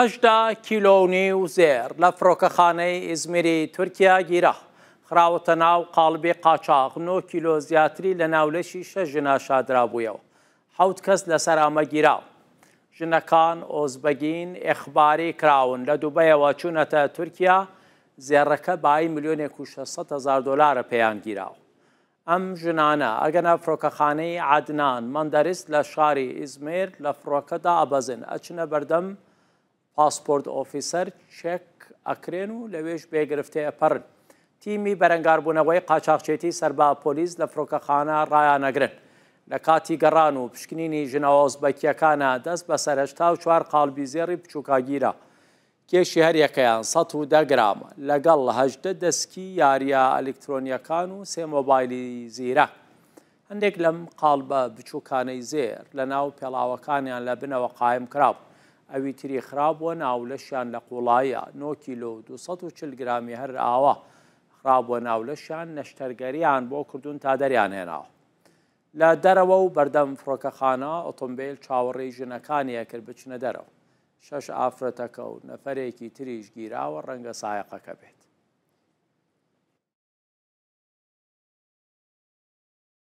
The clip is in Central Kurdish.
هەشدا کیلۆنی و زێر لە فڕۆکەخانەی ئزمیری تورکیا گیرە خراوەتە ناو قالبێ قاچاق 9 کیلۆ زیاتری لە ناولەشی شە ژنا شادرابوویەوە حوت کەس لە سەرامە گیراوە ژنەکان ئۆزبەگین ئەخباری کراون لە دووبەیەوە چوونەتە تورکیا زێڕەکە بای میلیۆنێک و 600هزار دلارە پێیان گیراوە ئەم ژنانە ئەگەنە فرۆکەخانەی عادنان مندەریست لە شاری ئیزمێر لە فڕۆکەدا ئابەزن ئەچنە بەردەم پاسپۆرت ئۆفیسەر چێک ئەکرێن و لەوێش بێگرفتێ ئەپەرن تیمی بەرەنگاربوونەوەی قاچاقچێتی سەربا پۆلیس لە فرۆکەخانە ڕایانەگرن لە کاتی گەڕان و پشکنینی ژنەوەزبەکیەکانە دەست بە سەرشتا و چوار قالبیزێڕی بچووکگیرە کێشی هەریەکەیان 100 گرام لەگەڵ هەدە دەستکی یاریە ئەلکترۆنیەکان و سێ مۆبایلی زیرە هەندێک لەم قالبە بچووکانەی زێر لە ناو پێڵاوەکانیان لە بنەوە قایم کرابوو ئەوی تری خراپبووە ناولەشیان لە قوڵایە نۆکیلو 240 گرامی هەر ئاوە خراپبووە ناولەشیان نەشتەرگەریان بۆ کردوون تا دەریان هێناوە لە دەرەوە و بەردەم فڕۆکەخانە ئۆتۆمبیل چاوەڕێی ژنەکانیە کرد بچنە دەرەوە شەش ئافرەتەکە و نەفرێکی تریش گیراوە ڕەنگە سایەقەکە بێت